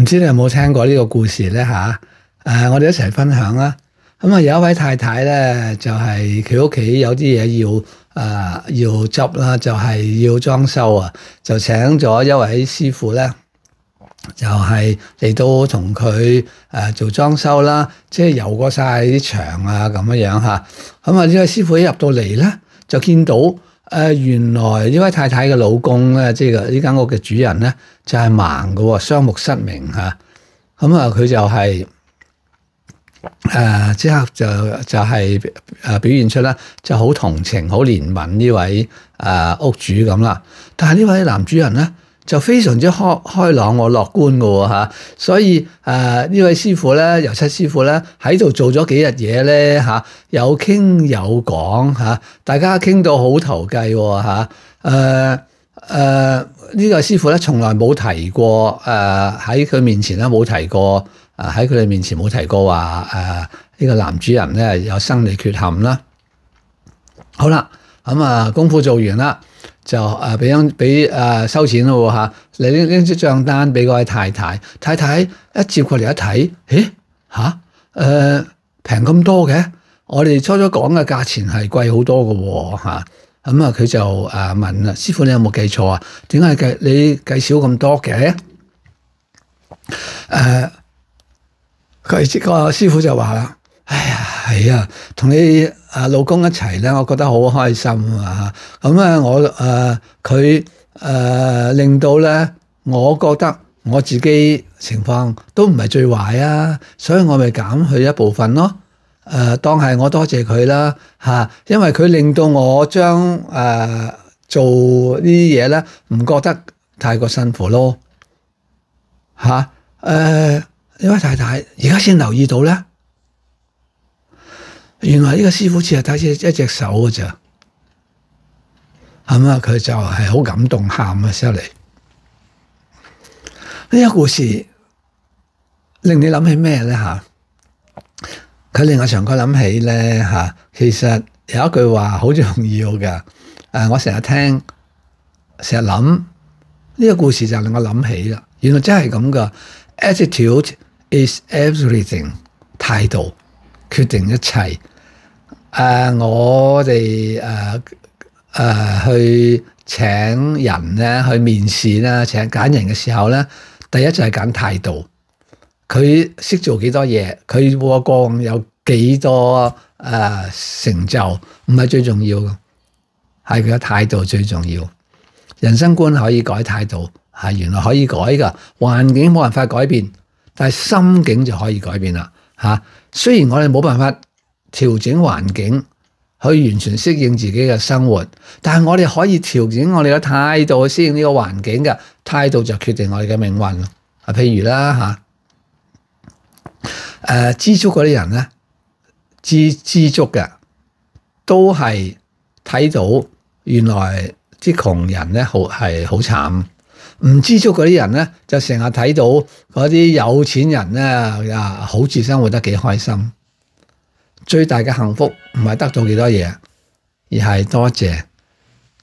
唔知你有冇听过呢个故事咧吓？诶，我哋一齐分享啦。咁啊，有一位太太咧，就系佢屋企有啲嘢要诶要执啦，就系要装修啊，就请咗一位师傅咧，就系嚟到同佢诶做装修啦，即系游过晒啲墙啊，咁样样吓。咁啊，呢位师傅一入到嚟咧，就见到。诶，原来呢位太太嘅老公咧，即系呢间屋嘅主人咧，就系盲嘅，双目失明吓。咁啊，佢就系诶，即刻就就系诶表现出咧，就好同情、好怜悯呢位诶屋主咁啦。但系呢位男主人咧。就非常之开开朗，我乐观噶吓，所以诶呢位师傅咧，油漆师傅咧喺度做咗几日嘢咧吓，有倾有讲吓，大家倾到好投计吓，诶诶呢个师傅咧从来冇提过诶喺佢面前咧冇提过诶喺佢哋面前冇提过话诶呢个男主人咧有生理缺陷啦。好啦，咁啊功夫做完啦。就誒俾张俾誒收钱咯吓，你拎拎支帳單俾嗰位太太，太太一接过嚟一睇，咦吓诶平咁多嘅？我哋初初讲嘅价钱系贵好多嘅喎嚇，咁啊佢就誒问啊师傅你有冇计错啊？点解计你计少咁多嘅？誒，佢个师傅就话啦：，哎呀系啊，同你。啊，老公一齊咧，我覺得好開心啊！咁啊，我誒佢誒令到咧，我覺得我自己情況都唔係最壞啊，所以我咪減去一部分咯。誒，當係我多謝佢啦嚇，因為佢令到我將誒做啲嘢咧，唔覺得太過辛苦咯嚇。誒，呢位太太而家先留意到咧。原来呢个师傅只系睇住一只手嘅咋，咁啊佢就系好感动，喊啊出嚟。呢个故事令你谂起咩咧吓？佢令我常居谂起咧吓。其实有一句话好重要嘅，诶我成日听，成日谂呢个故事就令我谂起啦。原来真系咁噶。Attitude is everything，态度。决定一切。誒，我哋诶诶去請人咧，去面試咧，請揀人嘅時候咧，第一就係揀態度。佢識做幾多嘢，佢過過有幾多誒成就，唔係最重要嘅，係佢嘅態度最重要。人生觀可以改，態度系原來可以改噶。環境冇辦法改變，但系心境就可以改變啦。吓，虽然我哋冇办法调整环境去完全适应自己嘅生活，但系我哋可以调整我哋嘅态度去适应呢个环境嘅态度就决定我哋嘅命运。啊，譬如啦吓，诶，知足嗰啲人咧，知知足嘅，都系睇到原来啲穷人咧好系好惨。唔知足嗰啲人咧，就成日睇到嗰啲有钱人咧，啊，好似生活得几开心。最大嘅幸福唔系得到几多嘢，而系多谢。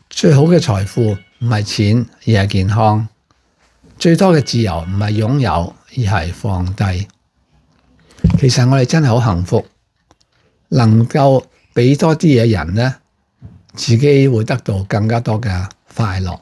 最好嘅财富唔系钱，而系健康。最多嘅自由唔系拥有，而系放低。其实我哋真系好幸福，能够俾多啲嘢人咧，自己会得到更加多嘅快乐。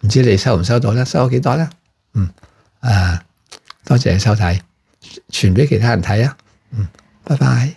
唔知你收唔收到咧？收咗幾多咧？嗯，啊，多謝你收睇，傳俾其他人睇啊。嗯，拜拜。